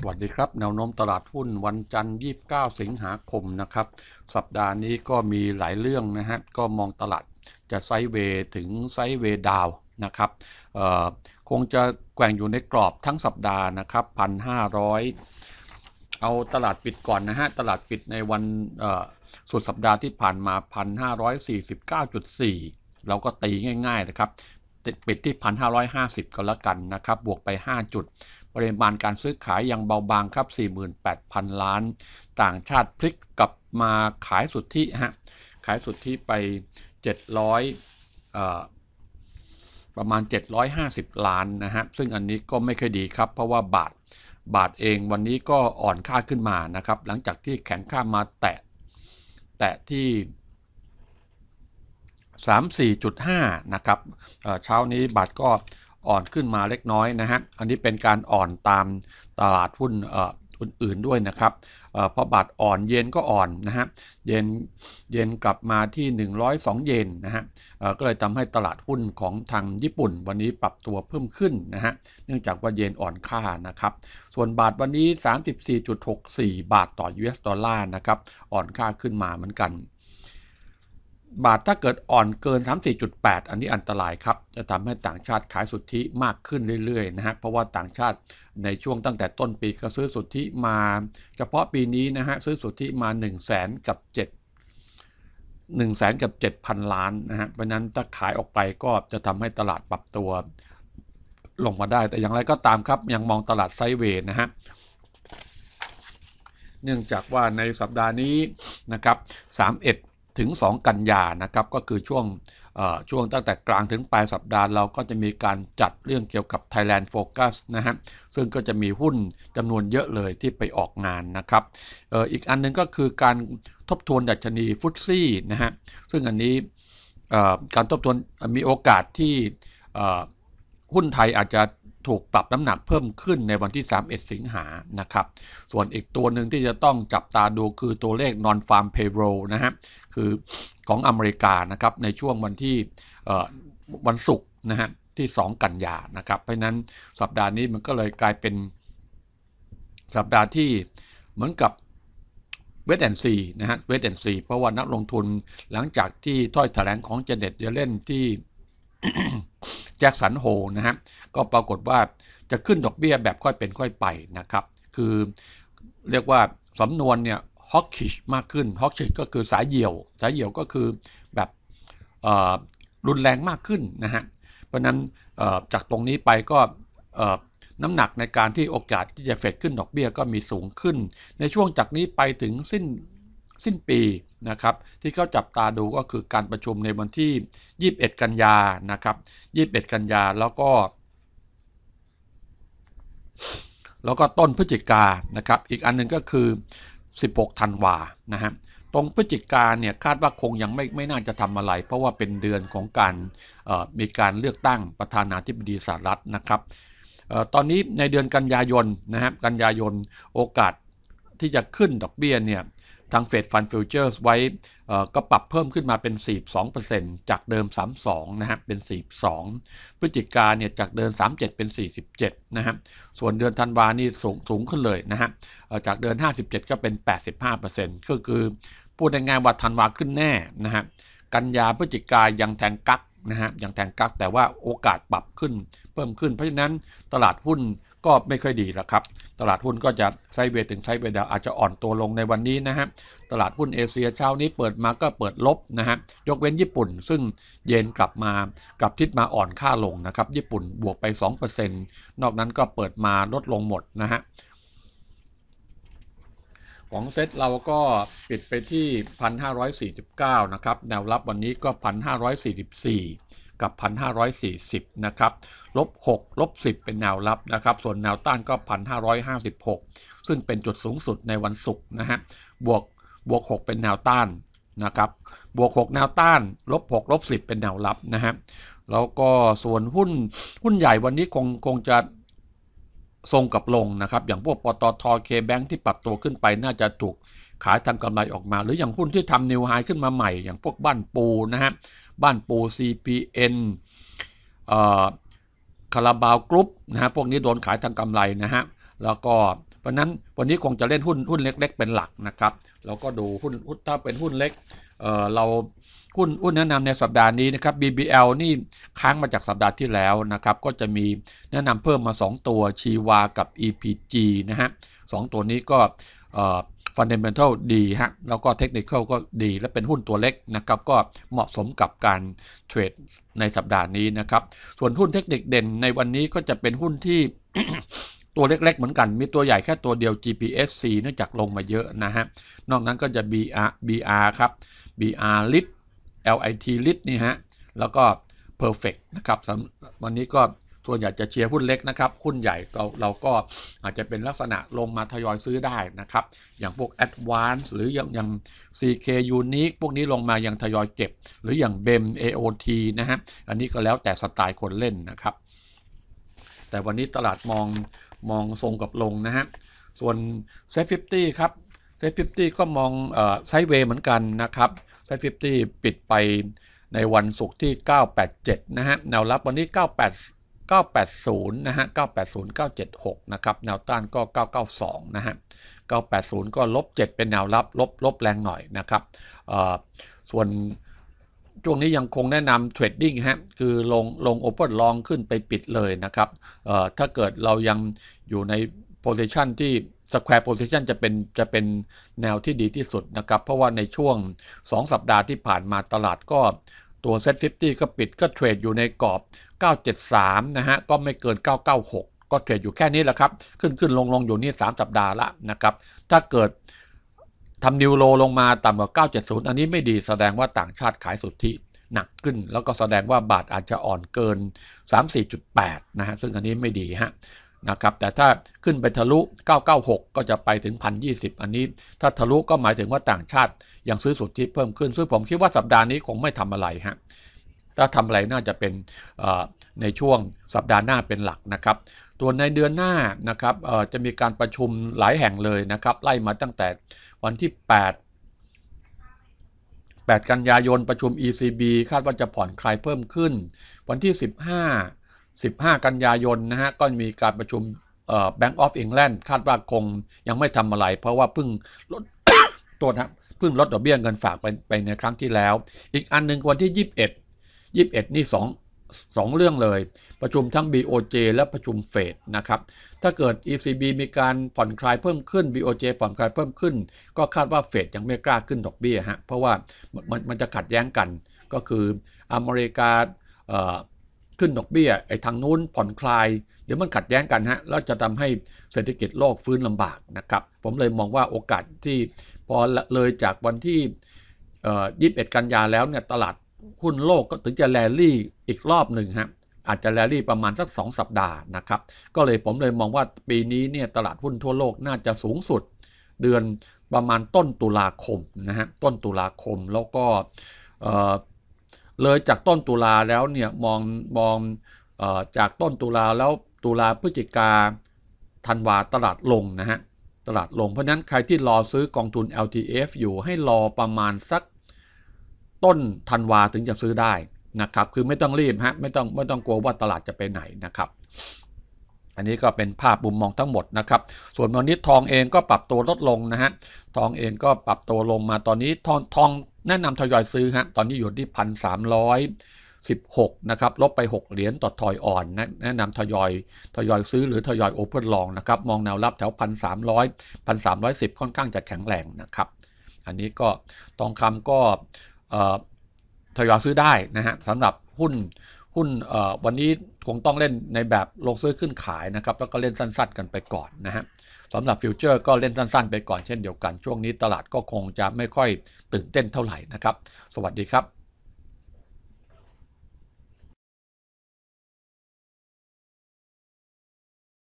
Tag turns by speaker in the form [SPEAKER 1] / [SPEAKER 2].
[SPEAKER 1] สวัสดีครับแนวโน้มตลาดหุ้นวันจันทร์ 29 สิงหาคมนะครับสัปดาห์นี้ก็มีหลายเรื่องนะฮะก็มองตลาดจะไซเวถึงไซเวดาวนะครับคงจะแกว่งอยู่ในกรอบทั้งสัปดาห์นะครับ 1,500 เอาตลาดปิดก่อนนะฮะตลาดปิดในวันสุดสัปดาห์ที่ผ่านมา 1,549.4เราก็ตีง่ายๆนะครับ ปิดที่ 1,550 ก็แล้วกันนะครับบวกไป 5 จุดปริมาณการซื้อขายยังเบาบางครับ 48,000 ล้าน ต่างชาติพลิกกลับมาขายสุทธิฮะ ขายสุทธิไป 700ประมาณ 750 ล้านนะฮะ ซึ่งอันนี้ก็ไม่ค่อยดีครับ เพราะว่าบาท บาทเองวันนี้ก็อ่อนค่าขึ้นมา นะครับ หลังจากที่แข็งค่ามาแตะ แตะที่ 34.5 นะครับเช้านี้บาทก็อ่อนขึ้นมาเล็กน้อยนะฮะ อันนี้เป็นการอ่อนตามตลาดหุ้นอื่น ๆด้วยนะครับเพราะบาทอ่อนเย็นก็อ่อนนะฮะ เย็นเย็นกลับมาที่ 102 เยนนะฮะก็เลยทำให้ตลาดหุ้นของทางญี่ปุ่นวันนี้ปรับตัวเพิ่มขึ้นนะฮะ เนื่องจากว่าเยนอ่อนค่านะครับ ส่วนบาทวันนี้ 34.64 บาทต่อ US ดอลลาร์นะครับ อ่อนค่าขึ้นมาเหมือนกันบาทถ้าเกิดอ่อนเกิน34.8 อันนี้อันตรายครับจะทำให้ต่างชาติขายสุทธิมากขึ้นเรื่อยๆนะฮะเพราะว่าต่างชาติในช่วงตั้งแต่ต้นปีก็ซื้อสุทธิมาเฉพาะปีนี้นะฮะซื้อสุทธิมา1 0 0 0 0แสนกับ7 1 0 0 0 0กับ7,000 ล้านนะฮะเพราะนั้นถ้าขายออกไปก็จะทำให้ตลาดปรับตัวลงมาได้แต่อย่างไรก็ตามครับยังมองตลาดไซเวย์นะฮะเนื่องจากว่าในสัปดาห์นี้นะครับ31ถึง 2 กันยานะครับ ก็คือช่วงช่วงตั้งแต่กลางถึงปลายสัปดาห์เราก็จะมีการจัดเรื่องเกี่ยวกับ Thailand Focus นะฮะ ซึ่งก็จะมีหุ้นจำนวนเยอะเลยที่ไปออกงานนะครับอออีกอันนึงก็คือการทบทวนดัชนีฟุตซี่นะฮะ ซึ่งอันนี้การทบทวนมีโอกาสที่หุ้นไทยอาจจะถูกปรับน้ำหนักเพิ่มขึ้นในวันที่ 31 สิงหานะครับ ส่วนอีกตัวหนึ่งที่จะต้องจับตาดูคือตัวเลข non farm payroll นะฮะ คือของอเมริกานะครับ ในช่วงวันที่ วันศุกร์ นะฮะ ที่ 2 กันยานะครับ เพราะนั้นสัปดาห์นี้มันก็เลยกลายเป็น สัปดาห์ที่เหมือนกับเวทแอนซีนะฮะเวทแอนซีเพราะว่านักลงทุนหลังจากที่ถ้อยแถลงของเจเน็ตเยเลนที่แจ็คสันโฮนะฮะก็ปรากฏว่าจะขึ้นดอกเบี้ยแบบค่อยเป็นค่อยไปนะครับคือเรียกว่าสำนวนเนี่ยฮอกชิชมากขึ้นฮอกชิชก็คือสายเหี่ยว สายเหี่ยวก็คือแบบรุนแรงมากขึ้นนะฮะเพราะนั้นจากตรงนี้ไปก็น้ำหนักในการที่โอกาสที่จะเฟดขึ้นดอกเบี้ยก็มีสูงขึ้น ในช่วงจากนี้ไปถึงสิ้นสิ้นปีนะครับที่เขาจับตาดูก็คือการประชุมในวันที่ 21 กันยานะครับ 21 กันยาแล้วก็ แล้วก็ต้นพฤศจิกานะครับ อีกอันนึงก็คือ 16 ธันวานะฮะตรงพฤศจิกาเนี่ยคาดว่าคงยังไม่ไม่น่าจะทำอะไร เพราะว่าเป็นเดือนของการมีการเลือกตั้งประธานาธิบดีสหรัฐนะครับ ตอนนี้ในเดือนกันยายนนะครับกันยายน โอกาสที่จะขึ้นดอกเบี้ยเนี่ยทางเฟดฟันฟิวเจอร์สไว้ก็ปรับเพิ่มขึ้นมาเป็น 42%จากเดิม 32นะฮะเป็น 42พฤศจิกาเนี่ยจากเดิม37 เป็น 47นะฮะส่วนเดือนธันวานี่สูงสูงขึ้นเลยนะฮะจากเดือน57 ก็เป็น 85%ก็คือพูดง่ายๆว่าธันวาขึ้นแน่นะฮะกันยาพฤศจิกายังแทงกักนะฮะยังแทงกัก แต่ว่าโอกาสปรับขึ้นเพิ่มขึ้นเพราะฉะนั้นตลาดหุ้นก็ไม่ค่อยดีแล้วครับ ตลาดหุ้น ก็จะไซเวถึงไซเวดาวอาจจะอ่อนตัวลงในวันนี้นะฮะตลาดหุ้นเอเชียเช้านี้เปิดมาก็เปิดลบนะฮะ ยกเว้นญี่ปุ่น ซึ่งเย็นกลับมา กลับทิศมาอ่อนค่าลงนะครับญี่ปุ่นบวกไป2%นอกนั้นก็เปิดมาลดลงหมดนะฮะของเซตเราก็ปิดไปที่ 1,549 นะครับแนวรับวันนี้ก็ 1,544 กับ 1,540 นะครับลบ6ลบ10 เป็นแนวรับนะครับ ส่วนแนวต้านก็ 1,556 ซึ่งเป็นจุดสูงสุดในวันศุกร์นะฮะ บวกบวก 6 เป็นแนวต้านนะครับ บวก6แนวต้านลบ6ลบ10เป็นแนวรับนะฮะ แล้วก็ส่วนหุ้นหุ้นใหญ่วันนี้คงคงจะทรงกับลงนะครับอย่างพวกปตทเคแบงค์ที่ปรับตัวขึ้นไปน่าจะถูกขายทำกำไรออกมาหรืออย่างหุ้นที่ทำนิวไฮขึ้นมาใหม่ อย่างพวกบ้านปูนะฮะบ้านปู CPN คาราบาวกรุ๊ปนะฮะพวกนี้โดนขายทำกำไรนะฮะแล้วก็เพราะนั้นวันนี้คงจะเล่นหุ้นหุ้นเล็กๆเป็นหลักนะครับแล้วก็ดูหุ้นถ้าเป็นหุ้นเล็กเเราหุ้นหุ้นแนะนำในสัปดาห์นี้นะครับ BBL นี่ค้างมาจากสัปดาห์ที่แล้วนะครับ ก็จะมีแนะนำเพิ่มมา 2 ตัวชีวากับ EPG นะฮะสตัวนี้ก็ฟันเดเมนทัลดีฮะ แล้วก็เทคนิคก็ดี และเป็นหุ้นตัวเล็กนะครับ ก็เหมาะสมกับการเทรดในสัปดาห์นี้นะครับ ส่วนหุ้นเทคนิคเด่นในวันนี้ก็จะเป็นหุ้นที่ตัวเล็กๆ เหมือนกัน มีตัวใหญ่แค่ตัวเดียว GPSC เนื่องจากลงมาเยอะนะฮะ นอกนั้นก็จะ BR BR ครับ BR Lit LIT ลิตนี่ฮะแล้วก็ Perfect นะครับ วันนี้ก็ส่วนใหญ่จะเชียร์หุ้นเล็กนะครับหุ้นใหญ่เราเราก็อาจจะเป็นลักษณะลงมาทยอยซื้อได้นะครับ อย่างพวก Advance หรืออย่างอย่าง CK Unique พวกนี้ลงมายังทยอยเก็บ หรืออย่าง BEM AOT นะฮะอันนี้ก็แล้วแต่สไตล์คนเล่นนะครับ แต่วันนี้ตลาดมองมองทรงกับลงนะฮะส่วน s ซฟฟิฟตี้ครับเซฟฟิฟตี้ก็มองไซด์เวย์เหมือนกันนะครับเซฟตี้ปิดไปในวันศุกร์ที่ 987 นะฮะแนวรับวันนี้ 98 980 นะฮะ 980 976 นะครับแนวต้านก็ 992 นะฮะ 980 ก็ลบ 7 เป็นแนวรับลบ ลบแรงหน่อยนะครับ ส่วนช่วงนี้ยังคงแนะนำเทรดดิ้งฮะคือลงลงโอเปอร์ลองขึ้นไปปิดเลยนะครับถ้าเกิดเรายังอยู่ในโพซิชันที่สแควร์โพซิชันจะเป็นจะเป็นแนวที่ดีที่สุดนะครับ เพราะว่าในช่วง 2 สัปดาห์ที่ผ่านมาตลาดก็ตัว Set 50ก็ปิดก็เทรดอยู่ในกรอบ 973 นะฮะก็ไม่เกิน 996 ก็เทรดอยู่แค่นี้แหละครับ ขึ้นขึ้นลงลงอยู่นี่3สัปดาห์ละนะครับ ถ้าเกิดทำนิวโลลงมาต่ำกว่า 970 อันนี้ไม่ดีแสดงว่าต่างชาติขายสุทธิหนักขึ้นแล้วก็แสดงว่าบาทอาจจะอ่อนเกิน 34.8 นะฮะซึ่งอันนี้ไม่ดีฮะนะครับแต่ถ้าขึ้นไปทะลุ 996 ก็จะไปถึง 1,020 อันนี้ ถ้าทะลุก็หมายถึงว่าต่างชาติยังซื้อสุทธิเพิ่มขึ้นซึ่งผมคิดว่าสัปดาห์นี้คงไม่ทำอะไรฮะถ้าทำอะไรน่าจะเป็นในช่วงสัปดาห์หน้าเป็นหลักนะครับตัวในเดือนหน้านะครับจะมีการประชุมหลายแห่งเลยนะครับไล่มาตั้งแต่วันที่ 8 8 กันยายนประชุม ECB คาดว่าจะผ่อนคลายเพิ่มขึ้น วันที่ 15 15 กันยายนนะฮะก็มีการประชุมแบงก์ออฟอ e งแลนด์คาดว่าคงยังไม่ทำอะไร เพราะว่าเพิ่งลดตัวนะเพิ่งลดดอกเบี้ยเงินฝากไปไปในครั้งที่แล้ว อีกอันหนึ่งวันที่ 21 21นี่ 2 2เรื่องเลยประชุมทั้ง BOJ และประชุมเฟดนะครับ ถ้าเกิด ECB มีการผ่อนคลายเพิ่มขึ้น BOJ ผ่อนคลายเพิ่มขึ้นก็คาดว่าเฟดยังไม่กล้าขึ้นดอกเบี้ยฮะเพราะว่ามันมันจะขัดแย้งกันก็คืออเมริกาขึ้นดอกเบี้ยไอ้ทางนู้นผ่อนคลาย เดี๋ยวมันขัดแย้งกันฮะแล้วจะทำให้เศรษฐกิจโลกฟื้นลำบากนะครับผมเลยมองว่าโอกาสที่ พอเลยจากวันที่ยี่สิบเอ็ดกันยาแล้วเนี่ยตลาดหุ้นโลกก็ถึงจะแลลี่อีกรอบหนึ่งฮะอาจจะแลลี่ประมาณสัก 2 สัปดาห์นะครับ ก็เลยผมเลยมองว่าปีนี้เนี่ยตลาดหุ้นทั่วโลกน่าจะสูงสุดเดือนประมาณต้นตุลาคมนะฮะต้นตุลาคมแล้วก็เลยจากต้นตุลาแล้วเนี่ยมองมองจากต้นตุลาแล้วตุลาพฤศจิกาธันวาตลาดลงนะฮะตลาดลงเพราะนั้นใครที่รอซื้อกองทุน LTF อยู่ให้รอประมาณสักต้นธันวาถึงจะซื้อได้นะครับคือไม่ต้องรีบฮะไม่ต้องไม่ต้องกลัวว่าตลาดจะไปไหนนะครับ อันนี้ก็เป็นภาพมุมมองทั้งหมดนะครับส่วนวันนี้ทองเองก็ปรับตัวลดลงนะฮะทองเองก็ปรับตัวลงมาตอนนี้ทองทองแนะนำทยอยซื้อฮะตอนนี้อยู่ที่พันสามร้อยสิบหกนะครับลบไปหกเหรียญต่อทอยอ่อน แนะนำทยอยทยอยซื้อหรือทยอยโอเพ่นลองนะครับ มองแนวรับแถวพพัันนสสาามร้อยมร้อยสิบค่อนข้างจะแข็งแรงนะครับ อันนี้ก็ทองคำก็ทยอยซื้อได้นะฮะสำหรับหุ้นหุ้นวันนี้คงต้องเล่นในแบบลงซื้อขึ้นขายนะครับ แล้วก็เล่นสั้นๆกันไปก่อนนะฮะสำหรับฟิวเจอร์ก็เล่นสั้นๆไปก่อนเช่นเดียวกัน ช่วงนี้ตลาดก็คงจะไม่ค่อยตื่นเต้นเท่าไหร่นะครับ สวัสดีครับ